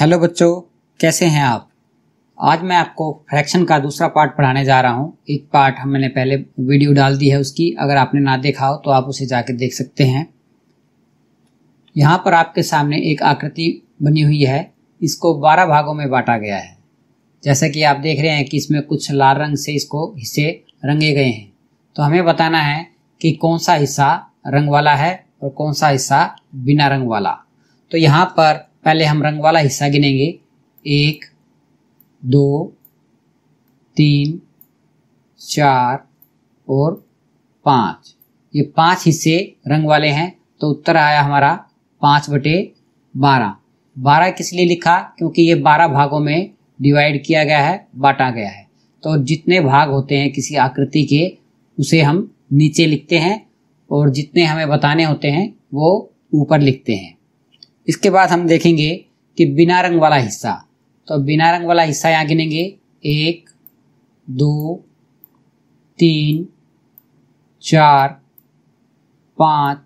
hello बच्चों कैसे हैं आप आज मैं आपको फ्रैक्शन का दूसरा पार्ट पढ़ाने जा रहा हूँ एक पार्ट हम मैंने पहले वीडियो डाल दी है उसकी अगर आपने ना देखा हो तो आप उसे जाके देख सकते हैं यहाँ पर आपके सामने एक आकृति बनी हुई है इसको 12 भागों में बांटा गया है जैसा कि आप देख रहे हैं कि इसमें कुछ लाल रंग से इसको हिस्से रंगे गए हैं तो हमें बताना है कि कौन सा हिस्सा रंग वाला है और कौन सा हिस्सा बिना रंग वाला तो यहाँ पर पहले हम रंग वाला हिस्सा गिनेंगे एक दो तीन चार और पाँच ये पांच हिस्से रंग वाले हैं तो उत्तर आया हमारा पाँच बटे बारह बारह किस लिए लिखा क्योंकि ये बारह भागों में डिवाइड किया गया है बांटा गया है तो जितने भाग होते हैं किसी आकृति के उसे हम नीचे लिखते हैं और जितने हमें बताने होते हैं वो ऊपर लिखते हैं इसके बाद हम देखेंगे कि बिना रंग वाला हिस्सा तो बिना रंग वाला हिस्सा यहाँ गिनेंगे एक दो तीन चार पाँच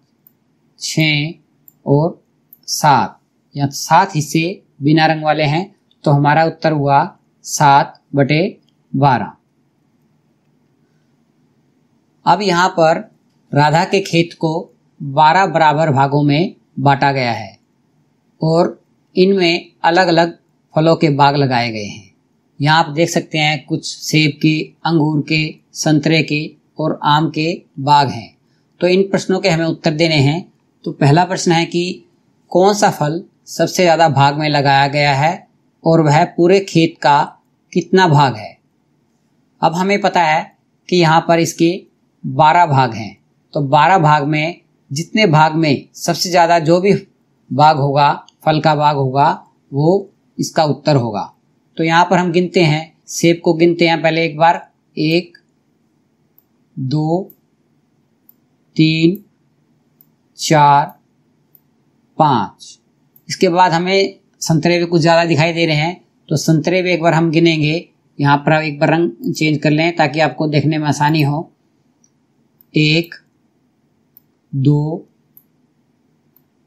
छ और सात या सात हिस्से बिना रंग वाले हैं तो हमारा उत्तर हुआ सात बटे बारह अब यहाँ पर राधा के खेत को बारह बराबर भागों में बांटा गया है और इनमें अलग अलग फलों के बाग लगाए गए हैं यहाँ आप देख सकते हैं कुछ सेब के अंगूर के संतरे के और आम के बाग हैं तो इन प्रश्नों के हमें उत्तर देने हैं तो पहला प्रश्न है कि कौन सा फल सबसे ज़्यादा भाग में लगाया गया है और वह पूरे खेत का कितना भाग है अब हमें पता है कि यहाँ पर इसके 12 भाग हैं तो 12 भाग में जितने भाग में सबसे ज़्यादा जो भी बाघ होगा फल का बाघ होगा वो इसका उत्तर होगा तो यहाँ पर हम गिनते हैं सेब को गिनते हैं पहले एक बार एक दो तीन चार पाँच इसके बाद हमें संतरे भी कुछ ज़्यादा दिखाई दे रहे हैं तो संतरे भी एक बार हम गिनेंगे यहाँ पर एक बार रंग चेंज कर लें ताकि आपको देखने में आसानी हो एक दो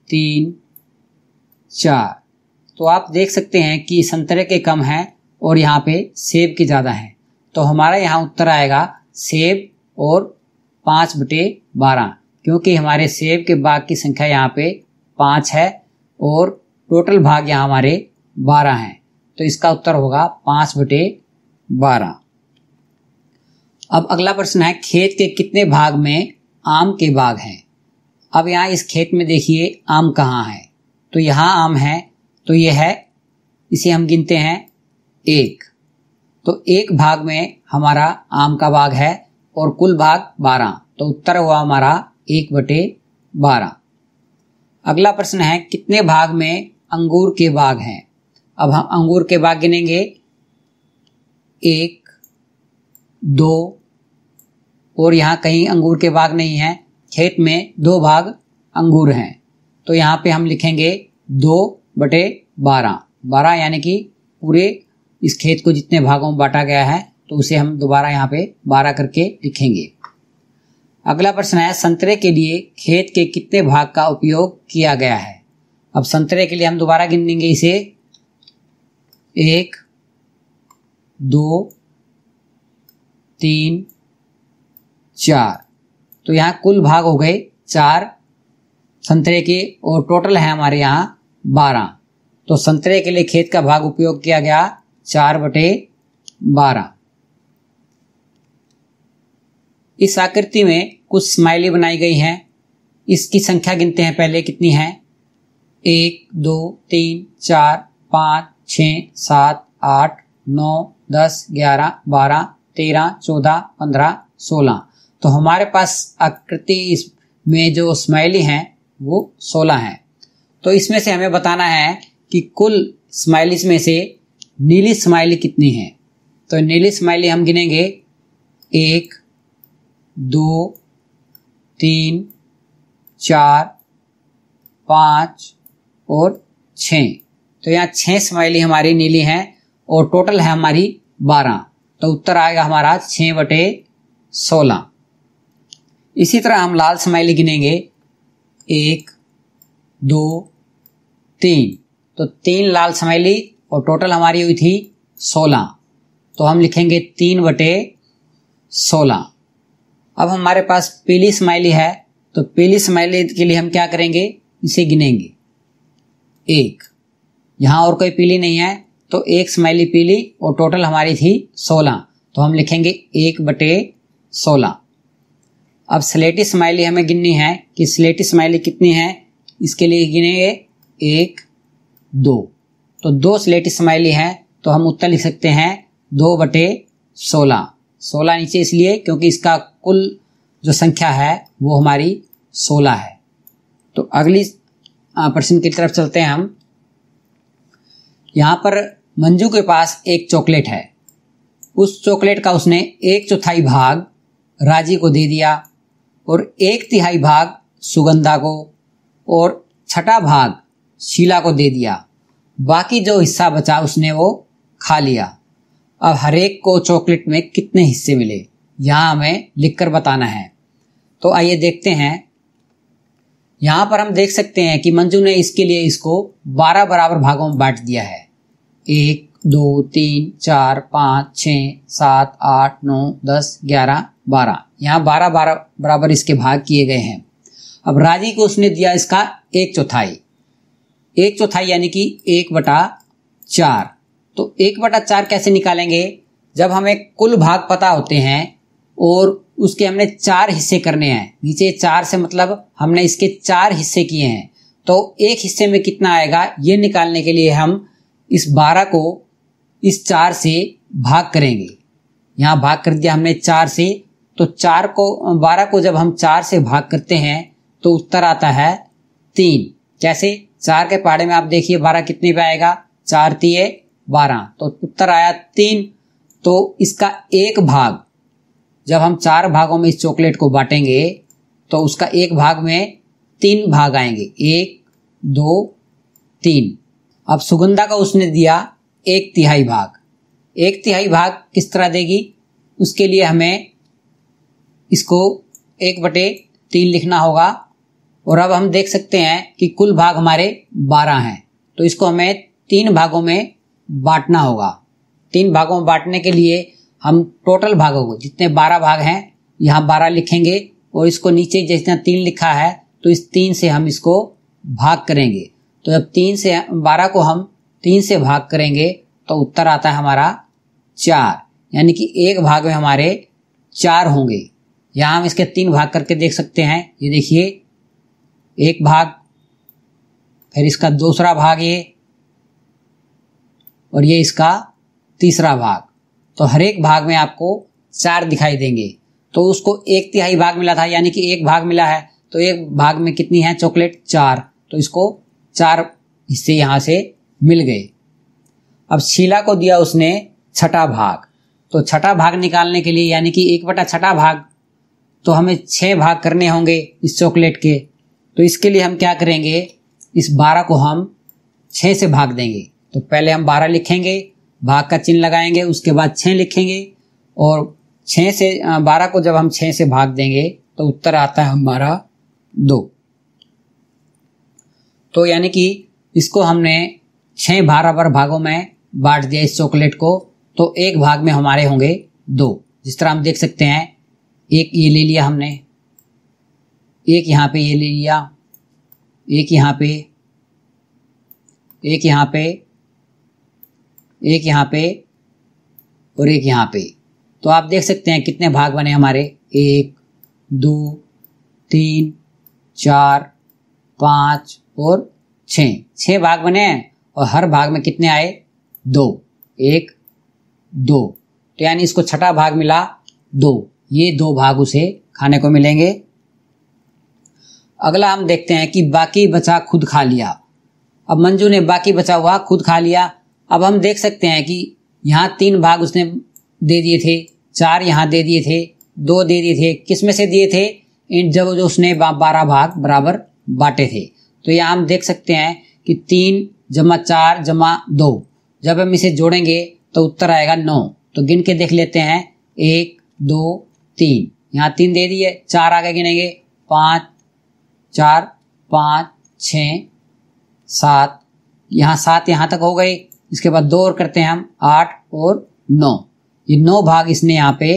तीन चार तो आप देख सकते हैं कि संतरे के कम हैं और यहाँ पे सेब के ज़्यादा हैं तो हमारा यहाँ उत्तर आएगा सेब और पाँच बटे बारह क्योंकि हमारे सेब के बाग की संख्या यहाँ पे पाँच है और टोटल भाग यहाँ हमारे बारह हैं तो इसका उत्तर होगा पाँच बटे बारह अब अगला प्रश्न है खेत के कितने भाग में आम के बाग हैं अब यहाँ इस खेत में देखिए आम कहाँ है तो यहां आम है तो ये है इसे हम गिनते हैं एक तो एक भाग में हमारा आम का भाग है और कुल भाग बारह तो उत्तर हुआ हमारा एक बटे बारह अगला प्रश्न है कितने भाग में अंगूर के बाग हैं अब हम अंगूर के बाग गिनेंगे एक दो और यहाँ कहीं अंगूर के बाग नहीं है खेत में दो भाग अंगूर हैं तो यहाँ पे हम लिखेंगे दो बटे बारह बारह यानी कि पूरे इस खेत को जितने भागों में बांटा गया है तो उसे हम दोबारा यहाँ पे बारह करके लिखेंगे अगला प्रश्न है संतरे के लिए खेत के कितने भाग का उपयोग किया गया है अब संतरे के लिए हम दोबारा गिन लेंगे इसे एक दो तीन चार तो यहाँ कुल भाग हो गए चार संतरे की और टोटल है हमारे यहाँ बारह तो संतरे के लिए खेत का भाग उपयोग किया गया चार बटे बारह इस आकृति में कुछ स्माइली बनाई गई हैं इसकी संख्या गिनते हैं पहले कितनी है एक दो तीन चार पाँच छ सात आठ नौ दस ग्यारह बारह तेरह चौदह पंद्रह सोलह तो हमारे पास आकृति में जो स्माइली हैं वो सोलह हैं तो इसमें से हमें बताना है कि कुल स्माइलिस में से नीली स्माइली कितनी है तो नीली स्माइली हम गिनेंगे एक दो तीन चार पाँच और छ तो यहाँ छः स्माइली हमारी नीली हैं और टोटल है हमारी बारह तो उत्तर आएगा हमारा छः बटे सोलह इसी तरह हम लाल स्माइली गिनेंगे एक दो तीन तो तीन लाल समाइली और टोटल हमारी हुई थी सोलह तो हम लिखेंगे तीन बटे सोलह अब हमारे पास पीली स्माइली है तो पीली स्माइली के लिए हम क्या करेंगे इसे गिनेंगे एक यहां और कोई पीली नहीं है तो एक स्माइली पीली और टोटल हमारी थी सोलह तो हम लिखेंगे एक बटे सोलह अब स्लेटी स्माइली हमें गिननी है कि स्लेटी स्माइली कितनी है इसके लिए गिनेंगे एक दो तो दो स्लेटी स्माइली है तो हम उत्तर लिख सकते हैं दो बटे सोलह सोलह नीचे इसलिए क्योंकि इसका कुल जो संख्या है वो हमारी सोलह है तो अगली प्रश्न की तरफ चलते हैं हम यहाँ पर मंजू के पास एक चॉकलेट है उस चॉकलेट का उसने एक चौथाई भाग राजी को दे दिया और एक तिहाई भाग सुगंधा को और छठा भाग शीला को दे दिया बाकी जो हिस्सा बचा उसने वो खा लिया अब हरेक को चॉकलेट में कितने हिस्से मिले यहाँ हमें लिखकर बताना है तो आइए देखते हैं यहाँ पर हम देख सकते हैं कि मंजू ने इसके लिए इसको 12 बराबर भागों में बांट दिया है एक दो तीन चार पाँच छ सात आठ नौ दस ग्यारह बारह यहाँ बारह बारह बराबर इसके भाग किए गए हैं अब राजी को उसने दिया इसका एक चौथाई एक चौथाई यानी कि एक बटा चार तो एक बटा चार कैसे निकालेंगे जब हमें कुल भाग पता होते हैं और उसके हमने चार हिस्से करने हैं नीचे चार से मतलब हमने इसके चार हिस्से किए हैं तो एक हिस्से में कितना आएगा ये निकालने के लिए हम इस बारह को इस चार से भाग करेंगे यहाँ भाग कर दिया हमने चार से तो चार को बारह को जब हम चार से भाग करते हैं तो उत्तर आता है तीन कैसे चार के पहाड़े में आप देखिए बारह कितने पे आएगा चार तीय बारह तो उत्तर आया तीन तो इसका एक भाग जब हम चार भागों में इस चॉकलेट को बांटेंगे तो उसका एक भाग में तीन भाग आएंगे एक दो तीन अब सुगंधा का उसने दिया एक तिहाई भाग एक तिहाई भाग किस तरह देगी उसके लिए हमें इसको एक बटे तीन लिखना होगा और अब हम देख सकते हैं कि कुल भाग हमारे बारह हैं तो इसको हमें तीन भागों में बांटना होगा तीन भागों में बांटने के लिए हम टोटल भागों को जितने बारह भाग हैं यहाँ बारह लिखेंगे और इसको नीचे जितना तीन लिखा है तो इस तीन से हम इसको भाग करेंगे तो अब तीन से बारह को हम तीन से भाग करेंगे तो उत्तर आता है हमारा चार यानी कि एक भाग में हमारे चार होंगे यहाँ हम इसके तीन भाग करके देख सकते हैं ये देखिए एक भाग फिर इसका दूसरा भाग ये और ये इसका तीसरा भाग तो हर एक भाग में आपको चार दिखाई देंगे तो उसको एक तिहाई भाग मिला था यानी कि एक भाग मिला है तो एक भाग में कितनी है चॉकलेट चार तो इसको चार हिस्से यहाँ से मिल गए अब शीला को दिया उसने छठा भाग तो छठा भाग निकालने के लिए यानी कि एक बटा छठा भाग तो हमें छः भाग करने होंगे इस चॉकलेट के तो इसके लिए हम क्या करेंगे इस बारह को हम छः से भाग देंगे तो पहले हम बारह लिखेंगे भाग का चिन्ह लगाएंगे उसके बाद छः लिखेंगे और छः से बारह को जब हम छः से भाग देंगे तो उत्तर आता है हमारा दो तो यानी कि इसको हमने छह बराबर भागों में बांट दिया इस चॉकलेट को तो एक भाग में हमारे होंगे दो जिस तरह हम देख सकते हैं एक ये ले लिया हमने एक यहाँ पे ये ले लिया एक यहाँ पे एक यहाँ पे एक यहाँ पे और एक यहाँ पे तो आप देख सकते हैं कितने भाग बने हमारे एक दो तीन चार पाँच और छः छः भाग बने हैं और हर भाग में कितने आए दो एक दो तो यानी इसको छठा भाग मिला दो ये दो भाग उसे खाने को मिलेंगे अगला हम देखते हैं कि बाकी बचा खुद खा लिया अब मंजू ने बाकी बचा हुआ खुद खा लिया अब हम देख सकते हैं कि यहाँ तीन भाग उसने दे दिए थे चार यहाँ दे दिए थे दो दे दिए थे किस में से दिए थे इन जब जो उसने बारह भाग बराबर बांटे थे तो यहाँ हम देख सकते हैं कि तीन जमा चार जमा दो जब हम इसे जोड़ेंगे तो उत्तर आएगा नौ तो गिन के देख लेते हैं एक दो तीन यहाँ तीन दे दिए चार आगे गिनेंगे पाँच चार पाँच छ सात यहाँ सात यहाँ तक हो गए इसके बाद दो और करते हैं हम आठ और नौ ये नौ भाग इसने यहाँ पे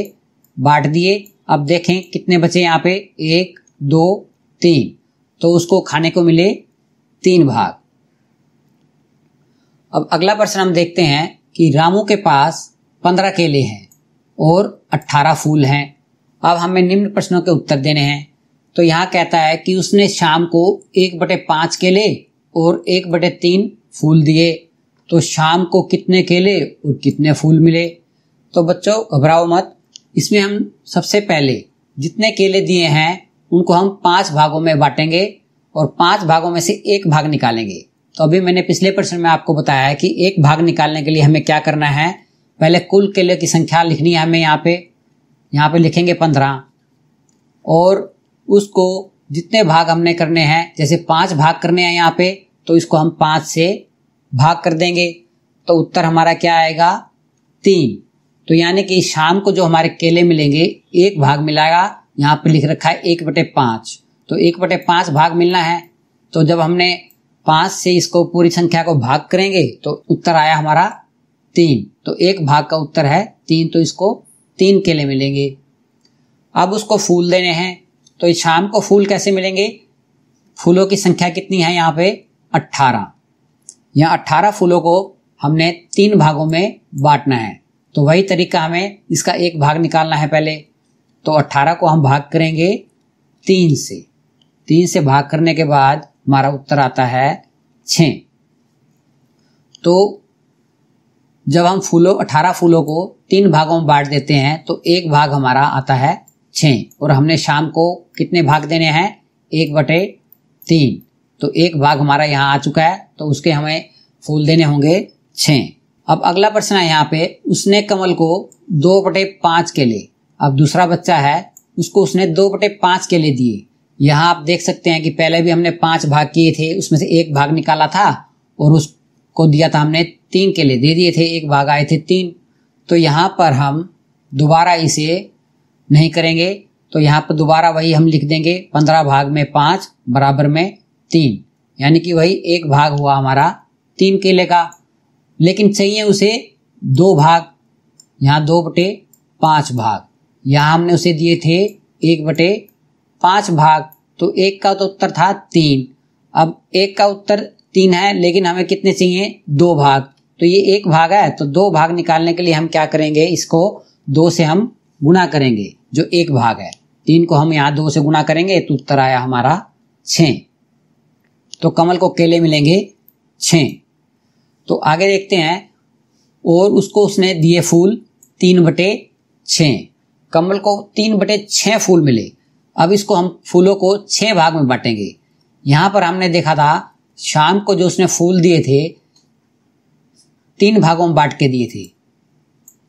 बांट दिए अब देखें कितने बचे यहाँ पे एक दो तीन तो उसको खाने को मिले तीन भाग अब अगला प्रश्न हम देखते हैं कि रामू के पास पंद्रह केले हैं और अट्ठारह फूल हैं अब हमें निम्न प्रश्नों के उत्तर देने हैं तो यहाँ कहता है कि उसने शाम को एक बटे पाँच केले और एक बटे तीन फूल दिए तो शाम को कितने केले और कितने फूल मिले तो बच्चों घबराओ मत इसमें हम सबसे पहले जितने केले दिए हैं उनको हम पांच भागों में बांटेंगे और पांच भागों में से एक भाग निकालेंगे तो अभी मैंने पिछले प्रश्न में आपको बताया है कि एक भाग निकालने के लिए हमें क्या करना है पहले कुल केले की संख्या लिखनी है हमें यहाँ पे यहाँ पे लिखेंगे पंद्रह और उसको जितने भाग हमने करने हैं जैसे पांच भाग करने हैं यहाँ पे तो इसको हम पांच से भाग कर देंगे तो उत्तर हमारा क्या आएगा तीन तो यानी कि शाम को जो हमारे केले मिलेंगे एक भाग मिलाएगा यहाँ पे लिख रखा है एक बटे पांच तो एक बटे पांच भाग मिलना है तो जब हमने पांच से इसको पूरी संख्या को भाग करेंगे तो उत्तर आया हमारा तीन तो एक भाग का उत्तर है तीन तो इसको तीन केले मिलेंगे अब उसको फूल देने हैं तो शाम को फूल कैसे मिलेंगे फूलों की संख्या कितनी है यहाँ पे अट्ठारह यहाँ अट्ठारह फूलों को हमने तीन भागों में बांटना है तो वही तरीका हमें इसका एक भाग निकालना है पहले तो अट्ठारह को हम भाग करेंगे तीन से तीन से भाग करने के बाद हमारा उत्तर आता है छ तो जब हम फूलों अठारह फूलों को तीन भागों में बांट देते हैं तो एक भाग हमारा आता है छ और हमने शाम को कितने भाग देने हैं एक बटे तीन तो एक भाग हमारा यहाँ आ चुका है तो उसके हमें फूल देने होंगे छ अब अगला प्रश्न है यहाँ पे उसने कमल को दो बटे पांच के लिए अब दूसरा बच्चा है उसको उसने दो बटे पांच के लिए दिए यहाँ आप देख सकते हैं कि पहले भी हमने पांच भाग किए थे उसमें से एक भाग निकाला था और उसको दिया था हमने तीन के लिए दे दिए थे एक भाग आए थे तीन तो यहाँ पर हम दोबारा इसे नहीं करेंगे तो यहाँ पर दोबारा वही हम लिख देंगे पंद्रह भाग में पाँच बराबर में तीन यानी कि वही एक भाग हुआ हमारा तीन केले का लेकिन चाहिए उसे दो भाग यहाँ दो बटे पाँच भाग यहाँ हमने उसे दिए थे एक बटे पांच भाग तो एक का तो उत्तर था तीन अब एक का उत्तर तीन है लेकिन हमें कितने चाहिए दो भाग तो ये एक भाग है तो दो भाग निकालने के लिए हम क्या करेंगे इसको दो से हम गुणा करेंगे जो एक भाग है तीन को हम यहाँ दो से गुणा करेंगे तो उत्तर आया हमारा छ तो कमल को केले मिलेंगे छ तो आगे देखते हैं और उसको उसने दिए फूल तीन बटे छ कमल को तीन बटे छ फूल मिले अब इसको हम फूलों को छः भाग में बांटेंगे यहाँ पर हमने देखा था शाम को जो उसने फूल दिए थे तीन भागों में बांट के दिए थे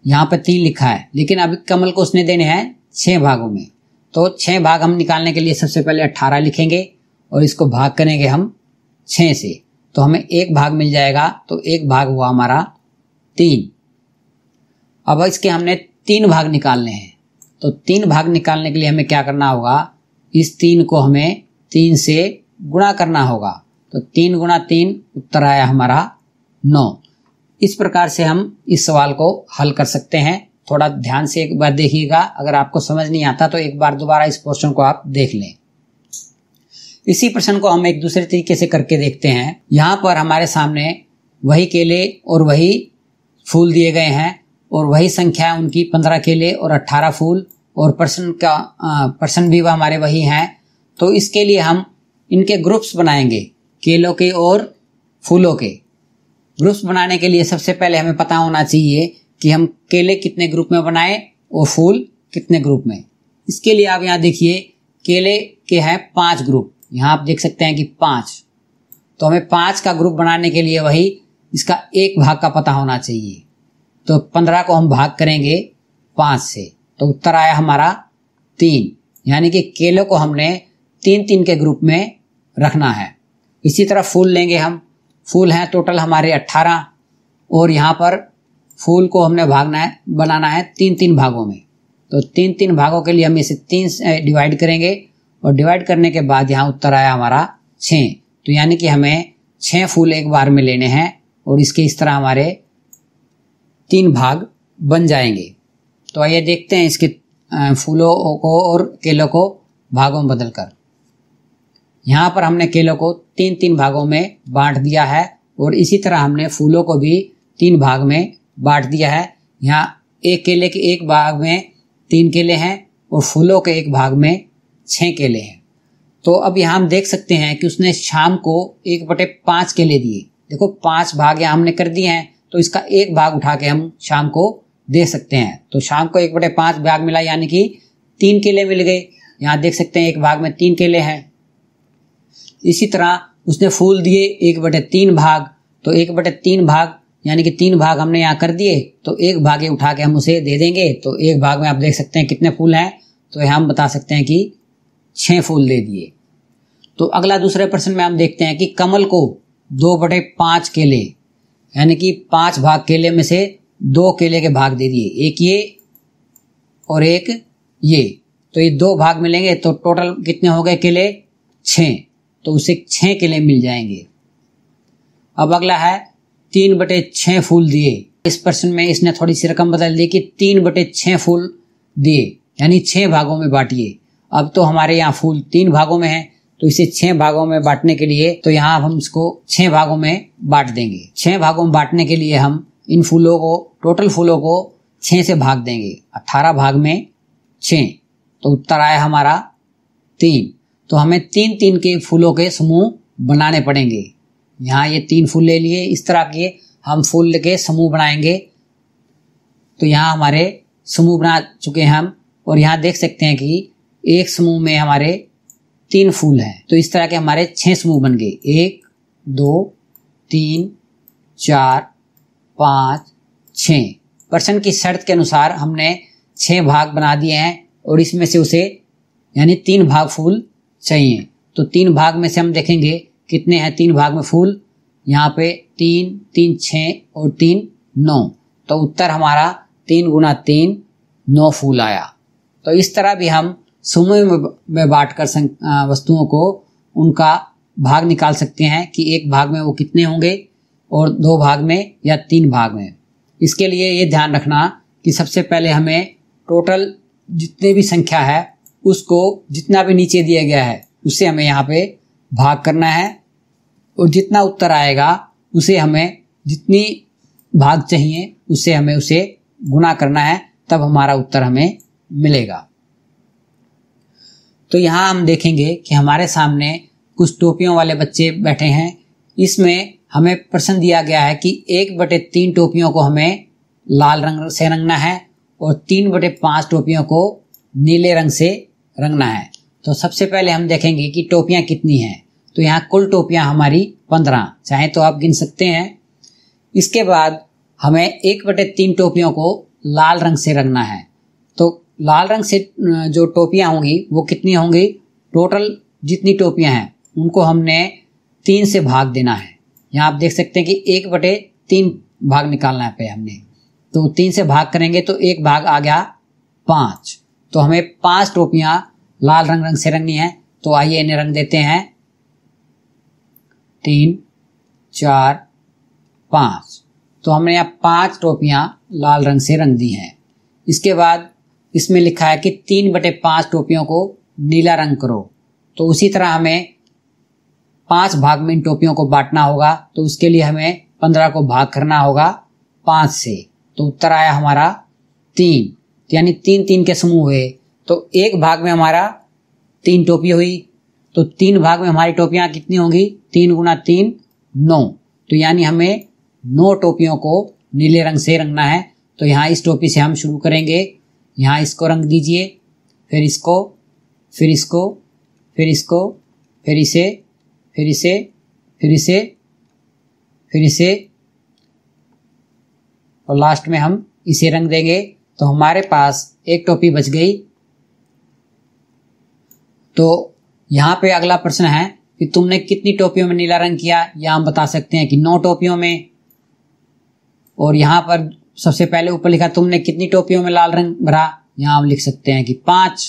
यहाँ पर तीन लिखा है लेकिन अभी कमल को उसने देने हैं छः भागों में तो छः भाग हम निकालने के लिए सबसे पहले अट्ठारह लिखेंगे और इसको भाग करेंगे हम छः से तो हमें एक भाग मिल जाएगा तो एक भाग हुआ हमारा तीन अब इसके हमने तीन भाग निकालने हैं तो तीन भाग निकालने के लिए हमें क्या करना होगा इस तीन को हमें तीन से गुणा करना होगा तो तीन गुणा तीन उत्तर आया हमारा नौ इस प्रकार से हम इस सवाल को हल कर सकते हैं थोड़ा ध्यान से एक बार देखिएगा अगर आपको समझ नहीं आता तो एक बार दोबारा इस प्रश्न को आप देख लें इसी प्रश्न को हम एक दूसरे तरीके से करके देखते हैं यहाँ पर हमारे सामने वही केले और वही फूल दिए गए हैं और वही संख्या है उनकी पंद्रह केले और अट्ठारह फूल और पर्सन का पर्सन भी वह हमारे वही हैं तो इसके लिए हम इनके ग्रुप्स बनाएंगे केलों के और फूलों के ग्रुप्स बनाने के लिए सबसे पहले हमें पता होना चाहिए कि हम केले कितने ग्रुप में बनाएं और फूल कितने ग्रुप में इसके लिए आप यहाँ देखिए केले के हैं पांच ग्रुप यहाँ आप देख सकते हैं कि पांच तो हमें पांच का ग्रुप बनाने के लिए वही इसका एक भाग का पता होना चाहिए तो पंद्रह को हम भाग करेंगे पांच से तो उत्तर आया हमारा तीन यानी कि केलों को हमने तीन तीन के ग्रुप में रखना है इसी तरह फूल लेंगे हम फूल हैं टोटल हमारे अट्ठारह और यहाँ पर फूल को हमने भागना है बनाना है तीन तीन भागों में तो तीन तीन भागों के लिए हम इसे तीन डिवाइड करेंगे और डिवाइड करने के बाद यहाँ उत्तर आया हमारा छः तो यानी कि हमें छः फूल एक बार में लेने हैं और इसके इस तरह हमारे तीन भाग बन जाएंगे तो आइए देखते हैं इसके फूलों को और केलों को भागों में बदलकर यहाँ पर हमने केलों को तीन तीन भागों में बांट दिया है और इसी तरह हमने फूलों को भी तीन भाग में बांट दिया है यहाँ एक केले के एक भाग में तीन केले हैं और फूलों के एक भाग में छः केले हैं तो अब यहाँ हम देख सकते हैं कि उसने शाम को एक बटे पाँच केले दिए देखो पाँच भाग यहाँ हमने कर दिए हैं तो इसका एक भाग उठा के हम शाम को दे सकते हैं तो शाम को एक बटे पांच भाग मिला यानी कि तीन केले मिल गए यहाँ देख सकते हैं एक भाग में तीन केले हैं इसी तरह उसने फूल दिए एक बटे तीन भाग तो एक बटे तीन भाग यानी कि तीन भाग हमने यहाँ कर दिए तो एक भाग ये उठा के हम उसे दे देंगे तो एक भाग में आप देख सकते हैं कितने फूल हैं तो हम बता सकते हैं कि छः फूल दे दिए तो अगला दूसरे प्रश्न में हम देखते हैं कि कमल को दो बटे पाँच केले यानी कि पांच भाग केले में से दो केले के भाग दे दिए एक ये और एक ये तो ये दो भाग मिलेंगे तो टोटल कितने हो गए केले छः तो उसे छः केले मिल जाएंगे अब अगला है तीन बटे छः फूल दिए इस प्रश्न में इसने थोड़ी सी रकम बदल दी कि तीन बटे छः फूल दिए यानी छः भागों में बांटिए अब तो हमारे यहाँ फूल तीन भागों में है तो इसे छह भागों में बांटने के लिए तो यहाँ हम इसको छह भागों में बांट देंगे छह भागों में बांटने के लिए हम इन फूलों को टोटल फूलों को छह से भाग देंगे अट्ठारह भाग में छः तो उत्तर आया हमारा तीन तो हमें तीन तीन के फूलों के समूह बनाने पड़ेंगे यहाँ ये तीन फूल ले लिए इस तरह के हम फूल के समूह बनाएंगे तो यहाँ हमारे समूह बना चुके हैं हम और यहाँ देख सकते हैं कि एक समूह में हमारे तीन फूल हैं तो इस तरह के हमारे छः समूह बन गए एक दो तीन चार पाँच छ प्रश्न की शर्त के अनुसार हमने छह भाग बना दिए हैं और इसमें से उसे यानी तीन भाग फूल चाहिए तो तीन भाग में से हम देखेंगे कितने हैं तीन भाग में फूल यहाँ पे तीन तीन छ और तीन नौ तो उत्तर हमारा तीन गुना तीन नौ फूल आया तो इस तरह भी हम समूह में बांटकर वस्तुओं को उनका भाग निकाल सकते हैं कि एक भाग में वो कितने होंगे और दो भाग में या तीन भाग में इसके लिए ये ध्यान रखना कि सबसे पहले हमें टोटल जितने भी संख्या है उसको जितना भी नीचे दिया गया है उसे हमें यहाँ पे भाग करना है और जितना उत्तर आएगा उसे हमें जितनी भाग चाहिए उसे हमें उसे गुना करना है तब हमारा उत्तर हमें मिलेगा तो यहाँ हम देखेंगे कि हमारे सामने कुछ टोपियों वाले बच्चे बैठे हैं इसमें हमें प्रश्न दिया गया है कि एक बटे तीन टोपियों को हमें लाल रंग से रंगना है और तीन बटे पाँच टोपियों को नीले रंग से रंगना है तो सबसे पहले हम देखेंगे कि टोपियाँ कितनी हैं तो यहाँ कुल टोपियाँ हमारी पंद्रह चाहे तो आप गिन सकते हैं इसके बाद हमें एक बटे तीन टोपियों को लाल रंग से रंगना है लाल रंग से जो टोपियाँ होंगी वो कितनी होंगी टोटल जितनी टोपियाँ हैं उनको हमने तीन से भाग देना है यहाँ आप देख सकते हैं कि एक बटे तीन भाग निकालना है पे हमने तो तीन से भाग करेंगे तो एक भाग आ गया पाँच तो हमें पांच टोपियां लाल रंग रंग से रंगनी है तो आइए इन्हें रंग देते हैं तीन चार पाँच तो हमने यहाँ पांच टोपियां लाल रंग से रंग दी हैं इसके बाद इसमें लिखा है कि तीन बटे पांच टोपियों को नीला रंग करो तो उसी तरह हमें पांच भाग में इन टोपियों को बांटना होगा तो उसके लिए हमें पंद्रह को भाग करना होगा पांच से तो उत्तर आया हमारा तीन यानी तीन तीन के समूह हुए तो एक भाग में हमारा तीन टोपी हुई तो तीन भाग में हमारी टोपियां कितनी होंगी तीन गुना तीन नौ तो यानी हमें नौ टोपियों को नीले रंग से रंगना है तो यहाँ इस टोपी से हम शुरू करेंगे यहाँ इसको रंग दीजिए फिर इसको फिर इसको फिर इसको फिर इसे फिर इसे फिर इसे फिर इसे और लास्ट में हम इसे रंग देंगे तो हमारे पास एक टोपी बच गई तो यहाँ पे अगला प्रश्न है कि तुमने कितनी टोपियों में नीला रंग किया या हम बता सकते हैं कि नौ टोपियों में और यहाँ पर सबसे पहले ऊपर लिखा तुमने कितनी टोपियों में लाल रंग भरा यहाँ हम लिख सकते हैं कि पाँच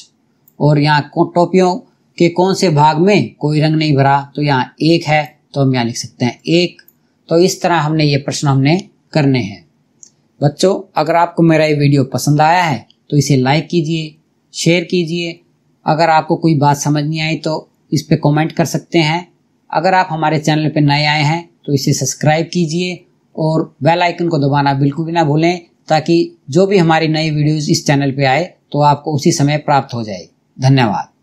और यहाँ टोपियों के कौन से भाग में कोई रंग नहीं भरा तो यहाँ एक है तो हम यहाँ लिख सकते हैं एक तो इस तरह हमने ये प्रश्न हमने करने हैं बच्चों अगर आपको मेरा ये वीडियो पसंद आया है तो इसे लाइक कीजिए शेयर कीजिए अगर आपको कोई बात समझ नहीं आई तो इस पर कमेंट कर सकते हैं अगर आप हमारे चैनल पर नए आए हैं तो इसे सब्सक्राइब कीजिए और बेल आइकन को दबाना बिल्कुल भी ना भूलें ताकि जो भी हमारी नई वीडियोज़ इस चैनल पर आए तो आपको उसी समय प्राप्त हो जाए धन्यवाद